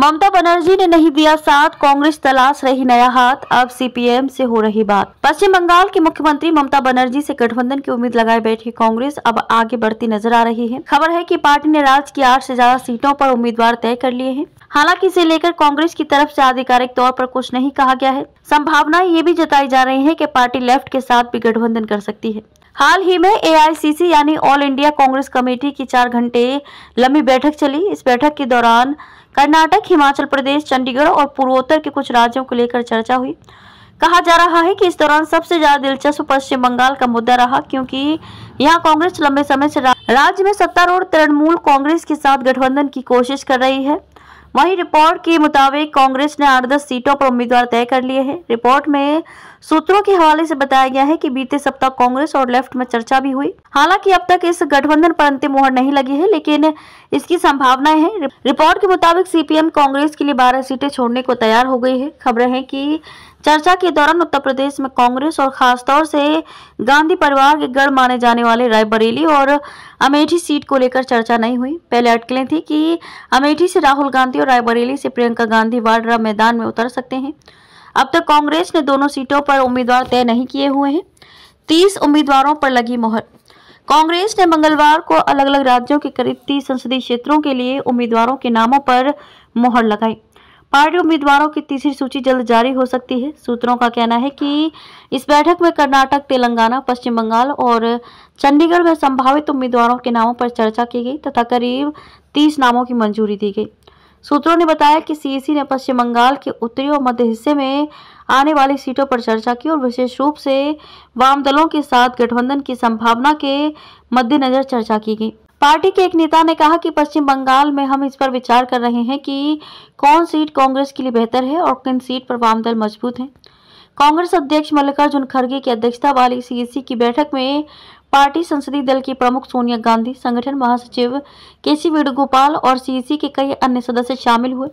ममता बनर्जी ने नहीं दिया साथ कांग्रेस तलाश रही नया हाथ अब सीपीएम से हो रही बात पश्चिम बंगाल की मुख्यमंत्री ममता बनर्जी से गठबंधन की उम्मीद लगाए बैठी कांग्रेस अब आगे बढ़ती नजर आ रही है खबर है कि पार्टी ने राज्य की आठ से ज्यादा सीटों पर उम्मीदवार तय कर लिए हैं हालांकि इसे लेकर कांग्रेस की तरफ ऐसी आधिकारिक तौर आरोप कुछ नहीं कहा गया है संभावना ये भी जताई जा रही है की पार्टी लेफ्ट के साथ भी गठबंधन कर सकती है हाल ही में एआईसीसी यानी ऑल इंडिया कांग्रेस कमेटी की चार घंटे लंबी बैठक चली इस बैठक के दौरान कर्नाटक हिमाचल प्रदेश चंडीगढ़ और पूर्वोत्तर के कुछ राज्यों को लेकर चर्चा हुई कहा जा रहा है कि इस दौरान सबसे ज्यादा दिलचस्प पश्चिम बंगाल का मुद्दा रहा क्योंकि यहां कांग्रेस लंबे समय से राज्य में सत्तारूढ़ तृणमूल कांग्रेस के साथ गठबंधन की कोशिश कर रही है वहीं रिपोर्ट के मुताबिक कांग्रेस ने आठ दस सीटों पर उम्मीदवार तय कर लिए हैं रिपोर्ट में सूत्रों के हवाले से बताया गया है कि बीते सप्ताह कांग्रेस और लेफ्ट में चर्चा भी हुई हालांकि अब तक इस गठबंधन पर अंतिम मोहर नहीं लगी है लेकिन इसकी संभावनाएं हैं रिपोर्ट के मुताबिक सीपीएम कांग्रेस के लिए बारह सीटें छोड़ने को तैयार हो गई है खबरें हैं कि चर्चा के दौरान उत्तर प्रदेश में कांग्रेस और खासतौर से गांधी परिवार के गढ़ माने जाने वाले रायबरेली और अमेठी सीट को लेकर चर्चा नहीं हुई पहले अटकलें थी कि अमेठी से राहुल गांधी गांधी और रायबरेली से प्रियंका गांधी वाड्रा मैदान में उतर सकते हैं अब तक कांग्रेस ने दोनों सीटों पर उम्मीदवार तय नहीं किए हुए हैं तीस उम्मीदवारों पर लगी मोहर कांग्रेस ने मंगलवार को अलग अलग राज्यों के करीब तीस संसदीय क्षेत्रों के लिए उम्मीदवारों के नामों पर मोहर लगाई पार्टी उम्मीदवारों की तीसरी सूची जल्द जारी हो सकती है सूत्रों का कहना है कि इस बैठक में कर्नाटक तेलंगाना पश्चिम बंगाल और चंडीगढ़ में संभावित उम्मीदवारों के नामों पर चर्चा की गई तथा करीब तीस नामों की मंजूरी दी गई सूत्रों ने बताया कि सीईसी ने पश्चिम बंगाल के उत्तरी और मध्य हिस्से में आने वाली सीटों पर चर्चा की और विशेष रूप से वाम दलों के साथ गठबंधन की संभावना के मद्देनजर चर्चा की गई पार्टी के एक नेता ने कहा कि पश्चिम बंगाल में हम इस पर विचार कर रहे हैं कि कौन सीट कांग्रेस के लिए बेहतर है और किन सीट पर वाम दल मजबूत हैं कांग्रेस अध्यक्ष मल्लिकार्जुन खड़गे की अध्यक्षता वाली सीएसी की बैठक में पार्टी संसदीय दल की प्रमुख सोनिया गांधी संगठन महासचिव के सी वेणुगोपाल और सीसी के कई अन्य सदस्य शामिल हुए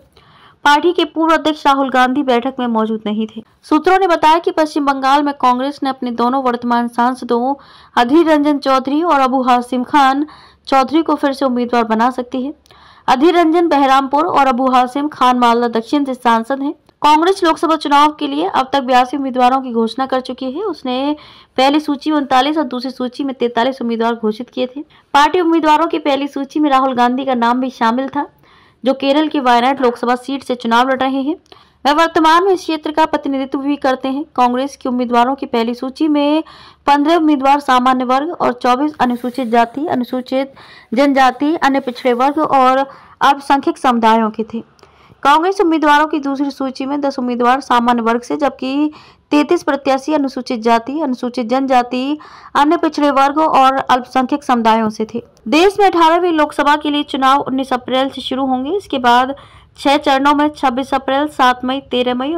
पार्टी के पूर्व अध्यक्ष राहुल गांधी बैठक में मौजूद नहीं थे सूत्रों ने बताया कि पश्चिम बंगाल में कांग्रेस ने अपने दोनों वर्तमान सांसदों अधीर रंजन चौधरी और अबू हासिम खान चौधरी को फिर से उम्मीदवार बना सकती है अधीर रंजन बहरामपुर और अबू हासिम खान मालदा दक्षिण से सांसद हैं कांग्रेस लोकसभा चुनाव के लिए अब तक बयासी उम्मीदवारों की घोषणा कर चुकी है उसने पहली सूची में उनतालीस और दूसरी सूची में तैतालीस उम्मीदवार घोषित किए थे पार्टी उम्मीदवारों की पहली सूची में राहुल गांधी का नाम भी शामिल था जो केरल की वायनाड लोकसभा सीट से चुनाव लड़ रहे हैं वह वर्तमान में इस क्षेत्र का प्रतिनिधित्व भी करते हैं कांग्रेस के उम्मीदवारों की पहली सूची में पंद्रह उम्मीदवार सामान्य वर्ग और चौबीस अनुसूचित जाति अनुसूचित जनजाति अन्य पिछड़े वर्ग और अल्पसंख्यक समुदायों के थे कांग्रेस उम्मीदवारों की दूसरी सूची में दस उम्मीदवार सामान्य वर्ग से जबकि तैतीस प्रत्याशी अनुसूचित जाति अनुसूचित जनजाति अन्य पिछड़े वर्ग और अल्पसंख्यक समुदायों से थे देश में अठारहवीं लोकसभा के लिए चुनाव उन्नीस अप्रैल से शुरू होंगे इसके बाद छह चरणों में छब्बीस अप्रैल सात मई तेरह मई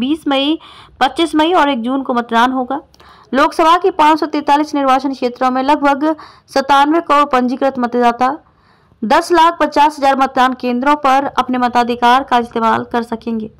बीस मई पच्चीस मई और एक जून को मतदान होगा लोकसभा के पांच निर्वाचन क्षेत्रों में लगभग सतानवे करोड़ पंजीकृत मतदाता दस लाख पचास हजार मतदान केंद्रों पर अपने मताधिकार का इस्तेमाल कर सकेंगे